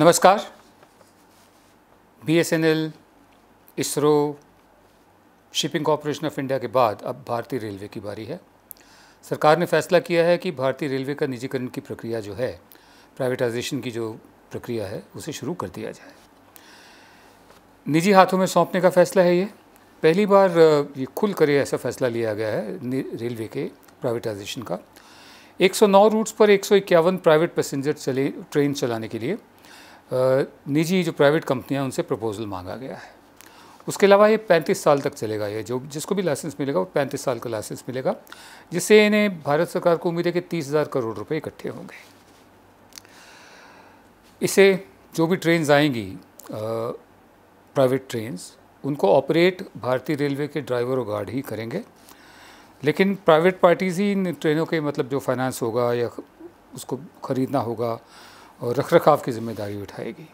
नमस्कार B S N L ISRO shipping corporation of India के बाद अब भारतीय रेलवे की बारी है सरकार ने फैसला किया है कि भारतीय रेलवे का निजीकरण की प्रक्रिया जो है प्राइवेटाइजेशन की जो प्रक्रिया है उसे शुरू कर दिया जाए निजी हाथों में सौंपने का फैसला है ये पहली बार ये खुल करे ऐसा फैसला लिया गया है रेलवे के प्राइवेटाइजेशन का 109 रूट्स पर एक प्राइवेट पैसेंजर चले ट्रेन चलाने के लिए निजी जो प्राइवेट कंपनियां उनसे प्रपोजल मांगा गया है उसके अलावा ये 35 साल तक चलेगा ये जो जिसको भी लाइसेंस मिलेगा वो 35 साल का लाइसेंस मिलेगा जिससे इन्हें भारत सरकार को उम्मीद है कि तीस हज़ार करोड़ रुपए इकट्ठे होंगे इसे जो भी ट्रेन आएंगी प्राइवेट ट्रेन उनको ऑपरेट भारतीय रेलवे के ड्राइवर और गार्ड ही करेंगे लेकिन प्राइवेट पार्टीज़ ही इन ट्रेनों के मतलब जो फाइनेंस होगा या उसको ख़रीदना होगा और रखरखाव की जिम्मेदारी उठाएगी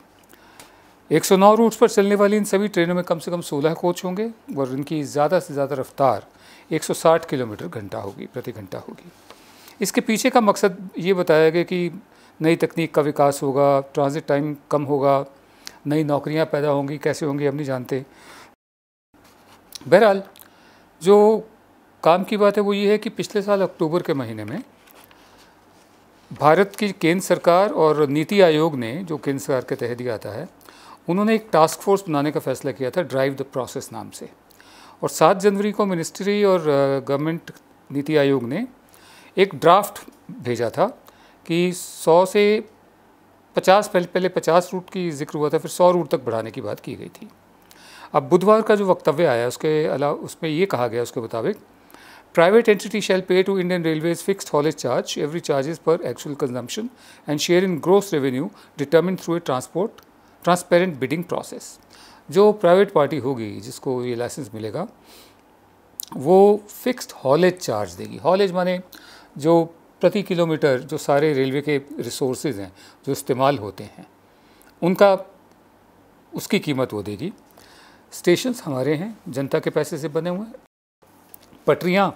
109 रूट्स पर चलने वाली इन सभी ट्रेनों में कम से कम 16 कोच होंगे और इनकी ज़्यादा से ज़्यादा रफ्तार 160 किलोमीटर घंटा होगी प्रति घंटा होगी इसके पीछे का मकसद ये बताया गया कि नई तकनीक का विकास होगा ट्रांज़िट टाइम कम होगा नई नौकरियां पैदा होंगी कैसे होंगी हम नहीं जानते बहरहाल जो काम की बात है वो ये है कि पिछले साल अक्टूबर के महीने में भारत की केंद्र सरकार और नीति आयोग ने जो केंद्र सरकार के तहत ही आता है उन्होंने एक टास्क फोर्स बनाने का फैसला किया था ड्राइव द प्रोसेस नाम से और सात जनवरी को मिनिस्ट्री और गवर्नमेंट नीति आयोग ने एक ड्राफ्ट भेजा था कि सौ से पचास पहले पहले पचास रूट की जिक्र हुआ था फिर सौ रूट तक बढ़ाने की बात की गई थी अब बुधवार का जो वक्तव्य आया उसके अलावा उसमें ये कहा गया उसके मुताबिक Private entity shall pay to Indian Railways fixed haulage charge, every charges per actual consumption and share in gross revenue determined through a transport transparent bidding process. जो प्राइवेट पार्टी होगी जिसको ये लाइसेंस मिलेगा वो फिक्स्ड हॉलेज चार्ज देगी haulage माने जो प्रति किलोमीटर जो सारे रेलवे के रिसोर्सेज हैं जो इस्तेमाल होते हैं उनका उसकी कीमत वो देगी स्टेशंस हमारे हैं जनता के पैसे से बने हुए हैं पटरियाँ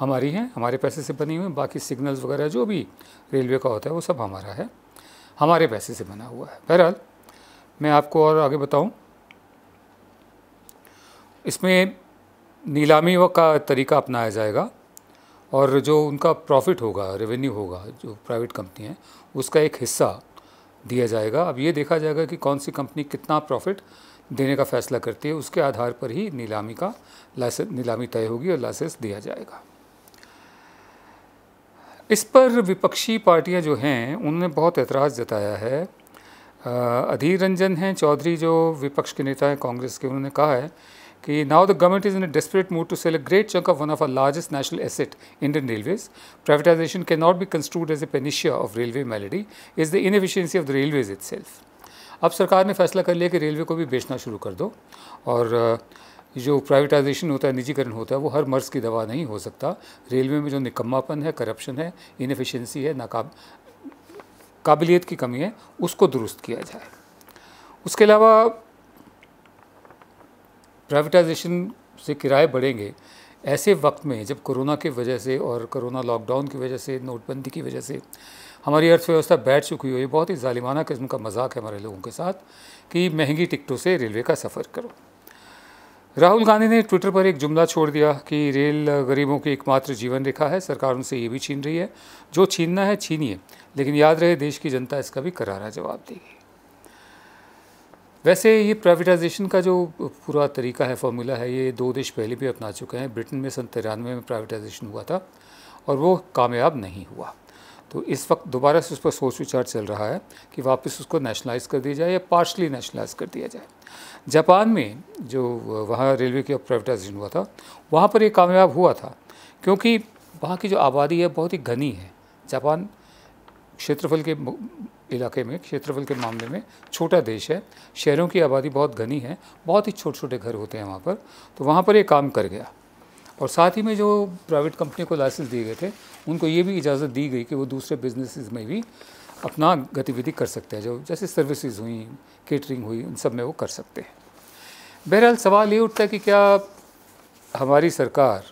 हमारी हैं हमारे पैसे से बनी हुई बाकी सिग्नल्स वगैरह जो भी रेलवे का होता है वो सब हमारा है हमारे पैसे से बना हुआ है बहरहाल मैं आपको और आगे बताऊं इसमें नीलामी का तरीका अपनाया जाएगा और जो उनका प्रॉफिट होगा रेवेन्यू होगा जो प्राइवेट कंपनी है उसका एक हिस्सा दिया जाएगा अब ये देखा जाएगा कि कौन सी कंपनी कितना प्रॉफिट देने का फैसला करती है उसके आधार पर ही नीलामी का लाइसेंस नीलामी तय होगी और लाइसेंस दिया जाएगा इस पर विपक्षी पार्टियां जो हैं उन्होंने बहुत एतराज़ जताया है अधीर रंजन हैं चौधरी जो विपक्ष के नेता हैं कांग्रेस के उन्होंने कहा है कि now the government is in a desperate mood to sell a great chunk of one of a largest national asset Indian railways privatisation can not be construed as a panacea of railway malady is the inefficiency of the railways it अब सरकार ने फैसला कर लिया कि railway को भी बेचना शुरू कर दो और जो प्राइवेटाइजेशन होता है निजीकरण होता है वो हर मर्ज़ की दवा नहीं हो सकता रेलवे में जो निकम्मापन है करप्शन है इनफिशेंसी है नाकाब काबिलियत की कमी है उसको दुरुस्त किया जाए उसके अलावा प्राइवेटाइजेशन से किराए बढ़ेंगे ऐसे वक्त में जब कोरोना की वजह से और कोरोना लॉकडाउन की वजह से नोटबंदी की वजह से हमारी अर्थव्यवस्था बैठ चुकी हुई है बहुत ही ालिमाना किस्म का मजाक है हमारे लोगों के साथ कि महंगी टिकटों से रेलवे का सफ़र करो राहुल गांधी ने ट्विटर पर एक जुमला छोड़ दिया कि रेल गरीबों की एकमात्र जीवन रेखा है सरकार उनसे ये भी छीन रही है जो छीनना है छीनिए लेकिन याद रहे देश की जनता इसका भी करारा जवाब देगी वैसे ये प्राइवेटाइजेशन का जो पूरा तरीका है फॉर्मूला है ये दो देश पहले भी अपना चुके हैं ब्रिटेन में सन तिरानवे में प्राइवेटाइजेशन हुआ था और वो कामयाब नहीं हुआ तो इस वक्त दोबारा से उस पर सोच विचार चल रहा है कि वापस उसको नेशनलाइज कर दिया जाए या पार्शली नेशनलाइज कर दिया जाए जापान में जो वहाँ रेलवे का प्राइवेटाइजेशन हुआ था वहाँ पर ये कामयाब हुआ था क्योंकि वहाँ की जो आबादी है बहुत ही घनी है जापान क्षेत्रफल के इलाके में क्षेत्रफल के मामले में छोटा देश है शहरों की आबादी बहुत घनी है बहुत ही छोटे छोटे घर होते हैं वहाँ पर तो वहाँ पर ये काम कर गया और साथ ही में जो प्राइवेट कंपनी को लाइसेंस दिए गए थे उनको ये भी इजाज़त दी गई कि वो दूसरे बिजनेस में भी अपना गतिविधि कर सकते हैं जो जैसे सर्विसेज हुई केटरिंग हुई उन सब में वो कर सकते हैं बहरहाल सवाल ये उठता है कि क्या हमारी सरकार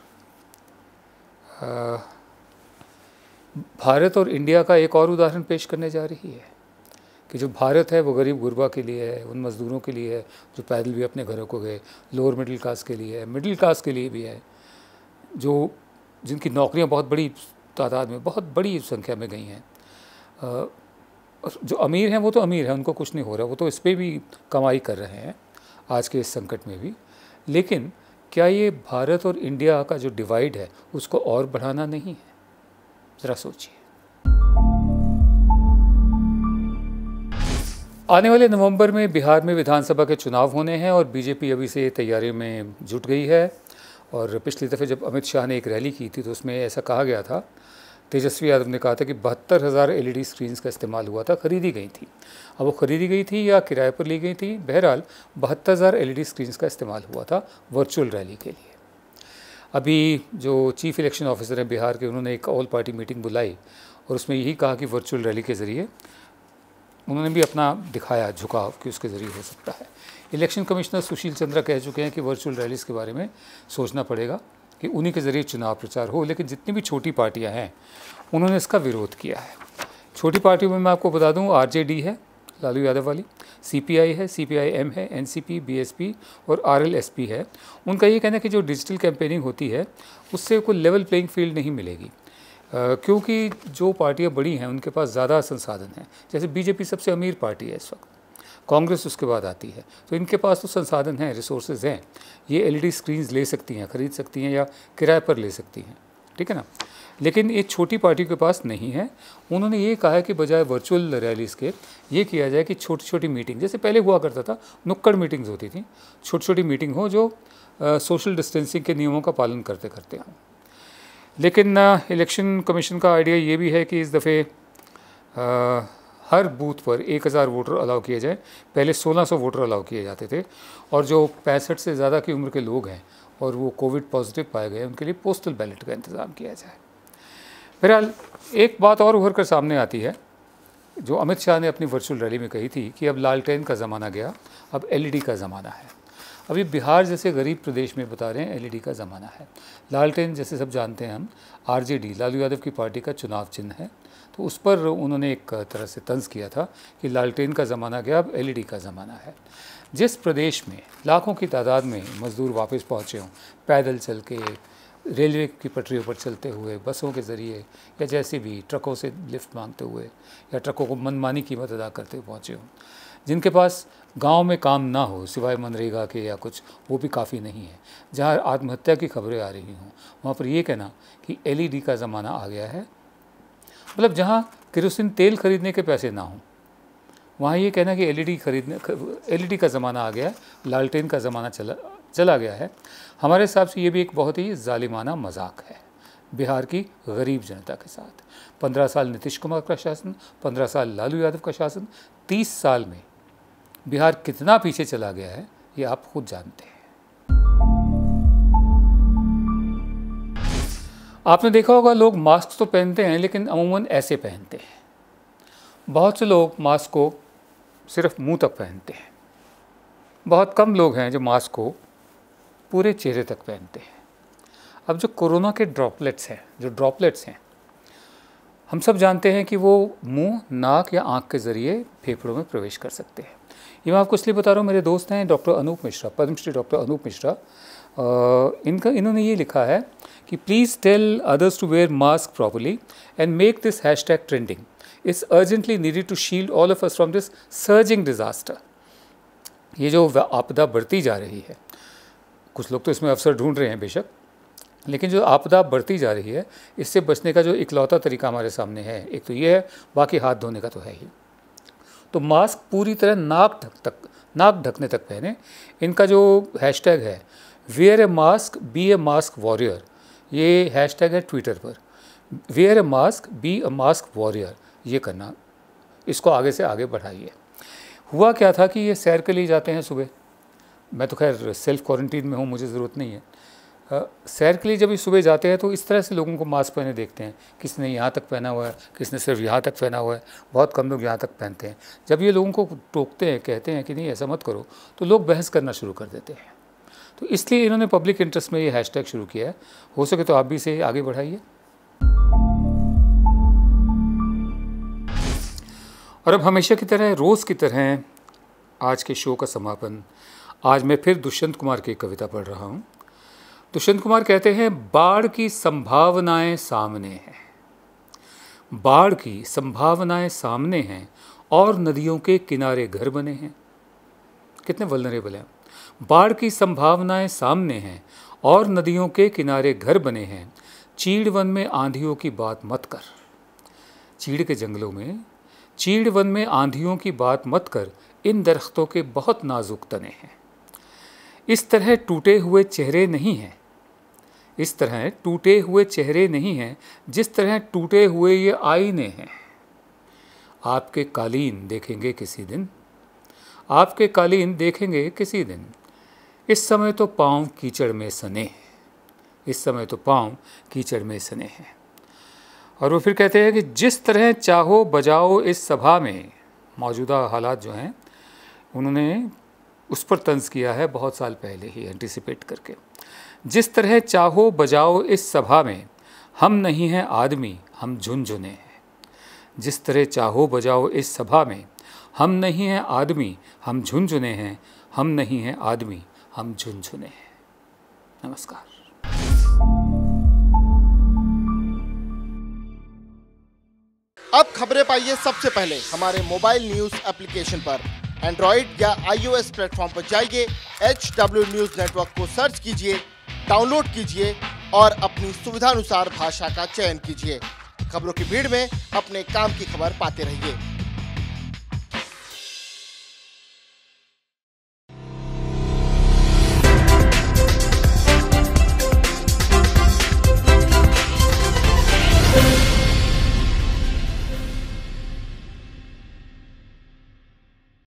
भारत और इंडिया का एक और उदाहरण पेश करने जा रही है कि जो भारत है वो गरीब गुरबा के लिए है उन मज़दूरों के लिए है जो पैदल भी अपने घरों को गए लोअर मिडिल क्लास के लिए है मिडिल क्लास के लिए भी है जो जिनकी नौकरियां बहुत बड़ी तादाद में बहुत बड़ी संख्या में गई हैं जो अमीर हैं वो तो अमीर हैं उनको कुछ नहीं हो रहा वो तो इस पर भी कमाई कर रहे हैं आज के इस संकट में भी लेकिन क्या ये भारत और इंडिया का जो डिवाइड है उसको और बढ़ाना नहीं है ज़रा सोचिए आने वाले नवंबर में बिहार में विधानसभा के चुनाव होने हैं और बीजेपी अभी से तैयारी में जुट गई है और पिछली दफ़े जब अमित शाह ने एक रैली की थी तो उसमें ऐसा कहा गया था तेजस्वी यादव ने कहा था कि बहत्तर हज़ार एल स्क्रीन्स का इस्तेमाल हुआ था खरीदी गई थी अब वो खरीदी गई थी या किराए पर ली गई थी बहरहाल बहत्तर हज़ार एल स्क्रीन्स का इस्तेमाल हुआ था वर्चुअल रैली के लिए अभी जो चीफ इलेक्शन ऑफिसर हैं बिहार के उन्होंने एक ऑल पार्टी मीटिंग बुलाई और उसमें यही कहा कि वर्चुअल रैली के ज़रिए उन्होंने भी अपना दिखाया झुकाव कि उसके ज़रिए हो सकता है इलेक्शन कमिश्नर सुशील चंद्रा कह चुके हैं कि वर्चुअल रैलीज के बारे में सोचना पड़ेगा कि उन्हीं के ज़रिए चुनाव प्रचार हो लेकिन जितनी भी छोटी पार्टियां हैं उन्होंने इसका विरोध किया है छोटी पार्टियों में मैं आपको बता दूं आरजेडी है लालू यादव वाली सीपीआई है सीपीआईएम है एनसीपी बीएसपी और आरएलएसपी है उनका ये कहना है कि जो डिजिटल कैंपेनिंग होती है उससे कोई लेवल प्लेइंग फील्ड नहीं मिलेगी क्योंकि जो पार्टियाँ बड़ी हैं उनके पास ज़्यादा संसाधन हैं जैसे बीजेपी सबसे अमीर पार्टी है इस वक्त कांग्रेस उसके बाद आती है तो इनके पास तो संसाधन हैं रिसोर्सेज हैं ये एलईडी स्क्रीन्स ले सकती हैं खरीद सकती हैं या किराए पर ले सकती हैं ठीक है ना लेकिन ये छोटी पार्टी के पास नहीं है उन्होंने ये कहा है कि बजाय वर्चुअल रैलीस के ये किया जाए कि छोटी छोटी मीटिंग जैसे पहले हुआ करता था नुक्कड़ मीटिंग्स होती थी छोटी छोटी मीटिंग हो जो सोशल डिस्टेंसिंग के नियमों का पालन करते करते हों लेकिन इलेक्शन कमीशन का आइडिया ये भी है कि इस दफ़े हर बूथ पर 1000 वोटर अलाउ किए जाए पहले 1600 वोटर अलाउ किए जाते थे और जो पैंसठ से ज़्यादा की उम्र के लोग हैं और वो कोविड पॉजिटिव पाए गए उनके लिए पोस्टल बैलेट का इंतज़ाम किया जाए बहरहाल एक बात और उभर कर सामने आती है जो अमित शाह ने अपनी वर्चुअल रैली में कही थी कि अब लालटेन का ज़माना गया अब एलईडी का ज़माना है अभी बिहार जैसे गरीब प्रदेश में बता रहे हैं एलईडी e का ज़माना है लालटेन जैसे सब जानते हैं हम आरजेडी लालू यादव की पार्टी का चुनाव चिन्ह है तो उस पर उन्होंने एक तरह से तंज किया था कि लालटेन का ज़माना गया अब एलईडी e का ज़माना है जिस प्रदेश में लाखों की तादाद में मज़दूर वापस पहुँचे हों पैदल चल के रेलवे की पटरियों पर चलते हुए बसों के ज़रिए या जैसे भी ट्रकों से लिफ्ट मांगते हुए या ट्रकों को मनमानी कीमत अदा करते हुए पहुँचे हों जिनके पास गांव में काम ना हो सिवाय मनरेगा के या कुछ वो भी काफ़ी नहीं है जहां आत्महत्या की खबरें आ रही हों वहाँ पर ये कहना कि एलईडी e का ज़माना आ गया है मतलब जहाँ किरोसिन तेल खरीदने के पैसे ना हों वहाँ ये कहना कि एलईडी e खरीदने एलईडी e का ज़माना आ गया है लालटेन का ज़माना चला चला गया है हमारे हिसाब से ये भी एक बहुत ही जालिमाना मजाक है बिहार की गरीब जनता के साथ पंद्रह साल नीतीश कुमार का शासन पंद्रह साल लालू यादव का शासन तीस साल में बिहार कितना पीछे चला गया है ये आप खुद जानते हैं आपने देखा होगा लोग मास्क तो पहनते हैं लेकिन अमूमन ऐसे पहनते हैं बहुत से लोग मास्क को सिर्फ मुंह तक पहनते हैं बहुत कम लोग हैं जो मास्क को पूरे चेहरे तक पहनते हैं अब जो कोरोना के ड्रॉपलेट्स हैं जो ड्रॉपलेट्स हैं हम सब जानते हैं कि वो मुंह, नाक या आंख के ज़रिए फेफड़ों में प्रवेश कर सकते हैं ये मैं आपको इसलिए बता रहा हूँ मेरे दोस्त हैं डॉक्टर अनूप मिश्रा पद्मश्री डॉक्टर अनूप मिश्रा इनका इन्होंने ये लिखा है कि please tell others to wear mask properly and make this hashtag trending it's urgently needed to shield all of us from this surging disaster ये जो आपदा बढ़ती जा रही है कुछ लोग तो इसमें अवसर ढूंढ रहे हैं बेशक लेकिन जो आपदा बढ़ती जा रही है इससे बचने का जो इकलौता तरीका हमारे सामने है एक तो ये है बाकी हाथ धोने का तो है ही तो मास्क पूरी तरह नाक ढक तक नाक ढकने तक पहने इनका जो हैशटैग है wear a mask be a mask warrior ये हैशटैग है ट्विटर पर wear a mask be a mask warrior ये करना इसको आगे से आगे बढ़ाइए हुआ क्या था कि ये सैर के लिए जाते हैं सुबह मैं तो खैर सेल्फ क्वारंटीन में हूँ मुझे ज़रूरत नहीं है सैर के लिए जब सुबह जाते हैं तो इस तरह से लोगों को मास्क पहने देखते हैं किसने यहाँ तक पहना हुआ है किसने सिर्फ यहाँ तक पहना हुआ है बहुत कम लोग यहाँ तक पहनते हैं जब ये लोगों को टोकते हैं कहते हैं कि नहीं ऐसा मत करो तो लोग बहस करना शुरू कर देते हैं तो इसलिए इन्होंने पब्लिक इंटरेस्ट में ये हैश शुरू किया है हो सके तो आप भी इसे आगे बढ़ाइए और अब हमेशा की तरह रोज़ की तरह आज के शो का समापन आज मैं फिर दुष्यंत कुमार की कविता पढ़ रहा हूँ दुष्यंत तो कुमार कहते हैं बाढ़ की संभावनाएं सामने हैं बाढ़ की संभावनाएं सामने हैं और नदियों के किनारे घर बने हैं कितने वलनरेबल हैं बाढ़ की संभावनाएं सामने हैं और नदियों के किनारे घर बने हैं चीड़ वन में आंधियों की बात मत कर चीड़ के जंगलों में चीड़ वन में आंधियों की बात मत कर इन दरख्तों के बहुत नाजुक तने हैं इस तरह टूटे हुए चेहरे नहीं हैं इस तरह टूटे हुए चेहरे नहीं हैं जिस तरह टूटे हुए ये आईने हैं आपके कालीन देखेंगे किसी दिन आपके कालीन देखेंगे किसी दिन इस समय तो पाँव कीचड़ में सने हैं इस समय तो पाँव कीचड़ में सने हैं और वो फिर कहते हैं कि जिस तरह चाहो बजाओ इस सभा में मौजूदा हालात जो हैं उन्होंने उस पर तंज किया है बहुत साल पहले ही एंटिसिपेट करके जिस तरह चाहो बजाओ इस सभा में हम नहीं हैं आदमी हम झुनझुने हैं जिस तरह चाहो बजाओ इस सभा में हम नहीं हैं आदमी हम झुनझुने हैं हम नहीं हैं आदमी हम झुनझुने हैं नमस्कार अब खबरें पाइए सबसे पहले हमारे मोबाइल न्यूज एप्लीकेशन पर एंड्रॉइड या आईओएस प्लेटफॉर्म पर जाइए एच डब्ल्यू न्यूज नेटवर्क को सर्च कीजिए डाउनलोड कीजिए और अपनी सुविधानुसार भाषा का चयन कीजिए खबरों की भीड़ में अपने काम की खबर पाते रहिए